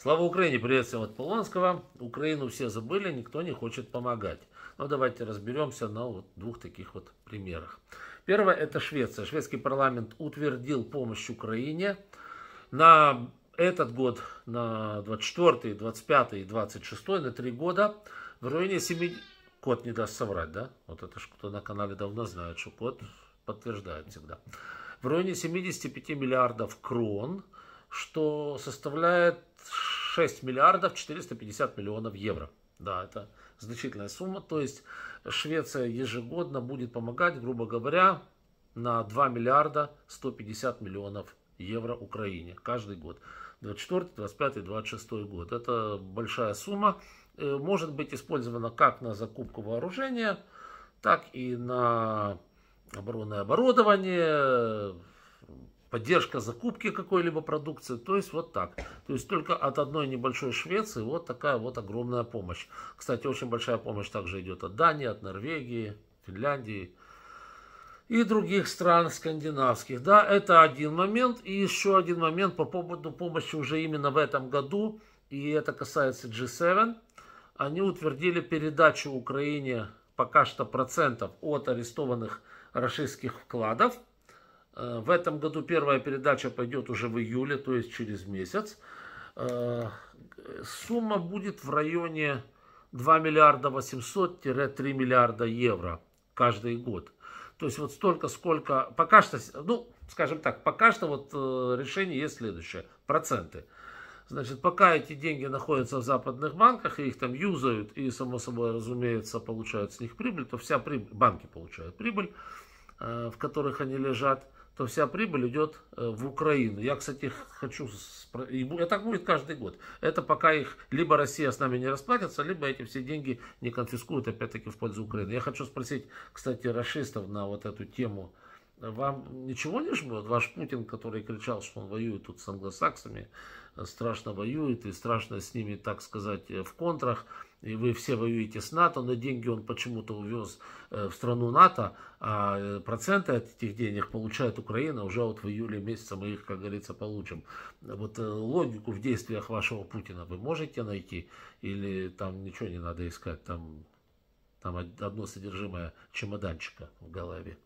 Слава Украине, приветствуем от Полонского. Украину все забыли, никто не хочет помогать. Но ну, давайте разберемся на вот двух таких вот примерах. Первое – это Швеция. Шведский парламент утвердил помощь Украине на этот год, на 24, 25 и 26, на три года в районе 7... Кот не даст соврать, да? Вот это ж кто на канале давно знает, что кот подтверждает всегда. В районе 75 миллиардов крон, что составляет 6 миллиардов 450 миллионов евро. Да, это значительная сумма. То есть Швеция ежегодно будет помогать, грубо говоря, на 2 миллиарда 150 миллионов евро Украине каждый год. 24, 25, 26 год. Это большая сумма. Э, может быть использована как на закупку вооружения, так и на оборонное оборудование, поддержка закупки какой-либо продукции, то есть вот так. То есть только от одной небольшой Швеции вот такая вот огромная помощь. Кстати, очень большая помощь также идет от Дании, от Норвегии, Финляндии и других стран скандинавских. Да, это один момент. И еще один момент по поводу помощи уже именно в этом году, и это касается G7. Они утвердили передачу Украине пока что процентов от арестованных российских вкладов – Э, в этом году первая передача пойдет уже в июле, то есть через месяц. Э, сумма будет в районе 2 миллиарда 800-3 миллиарда евро каждый год. То есть вот столько, сколько... Пока что, ну, скажем так, пока что вот э, решение есть следующее. Проценты. Значит, пока эти деньги находятся в западных банках, и их там юзают, и, само собой, разумеется, получают с них прибыль, то вся прибыль, банки получают прибыль, Э, в которых они лежат, то вся прибыль идет э, в Украину. Я, кстати, хочу... И так будет каждый год. Это пока их... Либо Россия с нами не расплатится, либо эти все деньги не конфискуют, опять-таки, в пользу Украины. Я хочу спросить, кстати, расистов на вот эту тему вам ничего не жмет? Ваш Путин, который кричал, что он воюет тут с англосаксами, э, страшно воюет и страшно с ними, так сказать, э, в контрах, и вы все воюете с НАТО, но деньги он почему-то увез э, в страну НАТО, а проценты от этих денег получает Украина, уже вот в июле месяце мы их, как говорится, получим. Вот логику в действиях вашего Путина вы можете найти? Или там ничего не надо искать, там, там одно содержимое чемоданчика в голове?